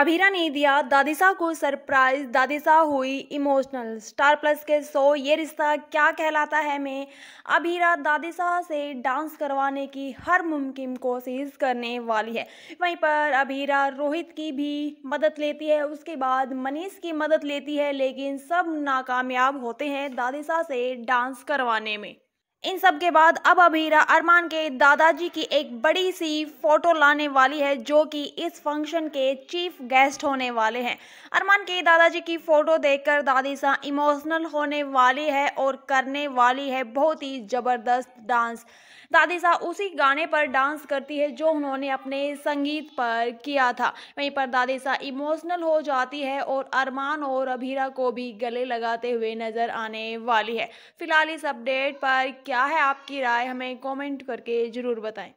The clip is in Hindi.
अभीरा ने दिया साह को सरप्राइज दादी साह हुई इमोशनल स्टार प्लस के शो ये रिश्ता क्या कहलाता है मैं अभीरा साह से डांस करवाने की हर मुमकिन कोशिश करने वाली है वहीं पर अभीरा रोहित की भी मदद लेती है उसके बाद मनीष की मदद लेती है लेकिन सब नाकामयाब होते हैं साह से डांस करवाने में इन सब के बाद अब अबीरा अरमान के दादाजी की एक बड़ी सी फोटो लाने वाली है जो कि इस फंक्शन के चीफ गेस्ट होने वाले हैं अरमान के दादाजी की फोटो देखकर दादी सा इमोशनल होने वाली है और करने वाली है बहुत ही ज़बरदस्त डांस दादी सा उसी गाने पर डांस करती है जो उन्होंने अपने संगीत पर किया था वहीं पर दादी सा इमोशनल हो जाती है और अरमान और अबीरा को भी गले लगाते हुए नज़र आने वाली है फिलहाल इस अपडेट पर क्या है आपकी राय हमें कमेंट करके ज़रूर बताएं